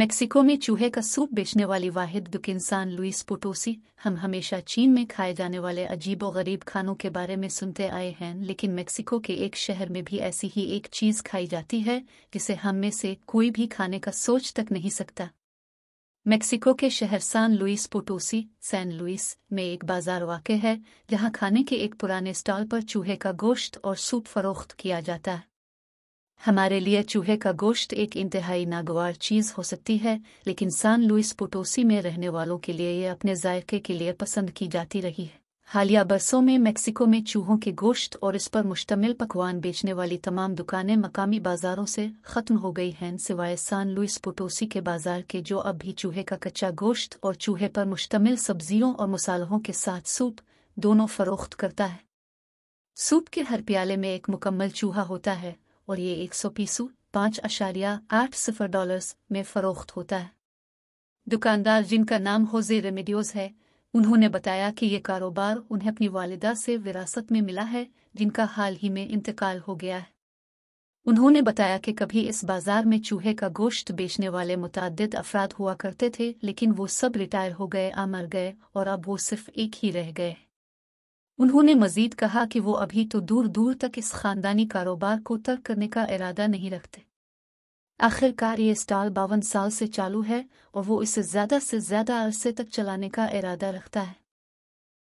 Mexico में चूहे का सूप बेचने वाली वाहिद दुख इंसान लुइस पोटोसी हम हमेशा चीन में खाए जाने वाले अजीब और गरीब खानों के बारे में सुनते आए हैं लेकिन मेक्सिको के एक शहर में भी ऐसी ही एक चीज खाई जाती है जिसे हम में से कोई भी खाने का सोच तक नहीं सकता मेक्सिको के शहर सान लुइस पोटोसी सैन लुइस में एक बाजार वाक़ है जहाँ खाने के एक पुराने स्टॉल पर चूहे का गोश्त और सूप फरोख्त किया जाता है हमारे लिए चूहे का गोश्त एक इंतहाई नागवार चीज़ हो सकती है लेकिन सान लुइस पोटोसी में रहने वालों के लिए यह अपने जायके के लिए पसंद की जाती रही है हालिया बरसों में मेक्सिको में चूहों के गोश्त और इस पर मुश्तमिल पकवान बेचने वाली तमाम दुकानें मकामी बाजारों से ख़त्म हो गई हैं सिवाय सान लुइस पोटोसी के बाजार के जो अब भी चूहे का कच्चा गोश्त और चूहे पर मुश्तमिल सब्जियों और मसालों के साथ सूप दोनों फरोख्त करता है सूप के हर प्याले में एक मुकम्मल चूहा होता है और ये एक सौ पीसू पाँच अशारिया आठ सिफर डॉलर्स में फ़रोख्त होता है दुकानदार जिनका नाम होजे रेमेडियोज है उन्होंने बताया कि ये कारोबार उन्हें अपनी वालिदा से विरासत में मिला है जिनका हाल ही में इंतकाल हो गया है उन्होंने बताया कि कभी इस बाजार में चूहे का गोश्त बेचने वाले मुतद अफराद हुआ करते थे लेकिन वो सब रिटायर हो गए आ मर गए और अब वो सिर्फ एक ही रह गए उन्होंने मजीद कहा कि वो अभी तो दूर दूर तक इस खानदानी कारोबार को तर्क करने का इरादा नहीं रखते आखिरकार ये स्टॉल बावन साल से चालू है और वो इसे ज्यादा से ज्यादा अरसे तक चलाने का इरादा रखता है